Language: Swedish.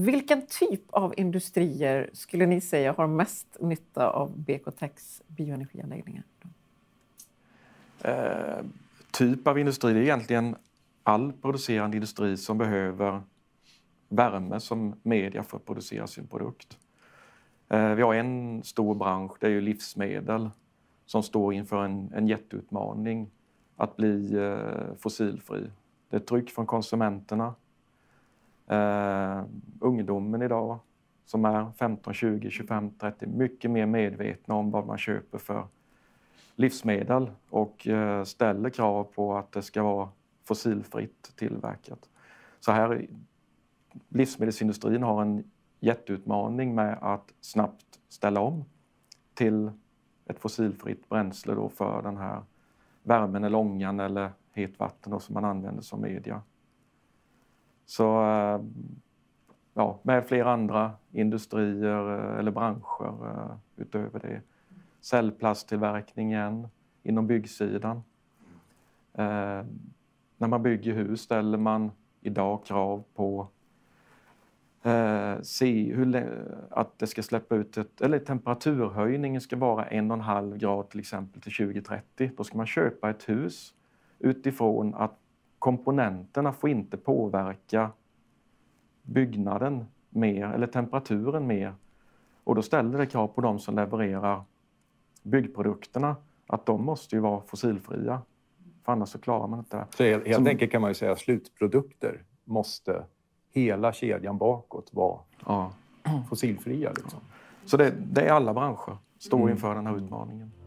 Vilken typ av industrier skulle ni säga har mest nytta av BKTECs bioenergianläggningar? Eh, typ av industri, det är egentligen all producerande industri som behöver värme som media för att producera sin produkt. Eh, vi har en stor bransch, det är ju livsmedel, som står inför en, en jätteutmaning att bli eh, fossilfri. Det är tryck från konsumenterna. Eh, ungdomen idag som är 15, 20, 25, 30 mycket mer medvetna om vad man köper för livsmedel och eh, ställer krav på att det ska vara fossilfritt tillverkat. Så här, livsmedelsindustrin har en jätteutmaning med att snabbt ställa om till ett fossilfritt bränsle då för den här värmen eller ångan eller hetvatten då som man använder som media. Så eh, ja, med flera andra industrier eh, eller branscher eh, utöver det. Cellplasttillverkningen inom byggsidan. Eh, när man bygger hus ställer man idag krav på eh, se hur, att det ska släppa ut ett, eller temperaturhöjningen ska vara en och en halv grad till exempel till 2030. Då ska man köpa ett hus utifrån att komponenterna får inte påverka byggnaden mer, eller temperaturen mer. Och då ställer det krav på de som levererar byggprodukterna att de måste ju vara fossilfria. För annars så klarar man inte det. Så helt, helt enkelt kan man ju säga att slutprodukter måste hela kedjan bakåt vara ja. fossilfria. Liksom. Så det, det, är alla branscher står inför mm. den här utmaningen.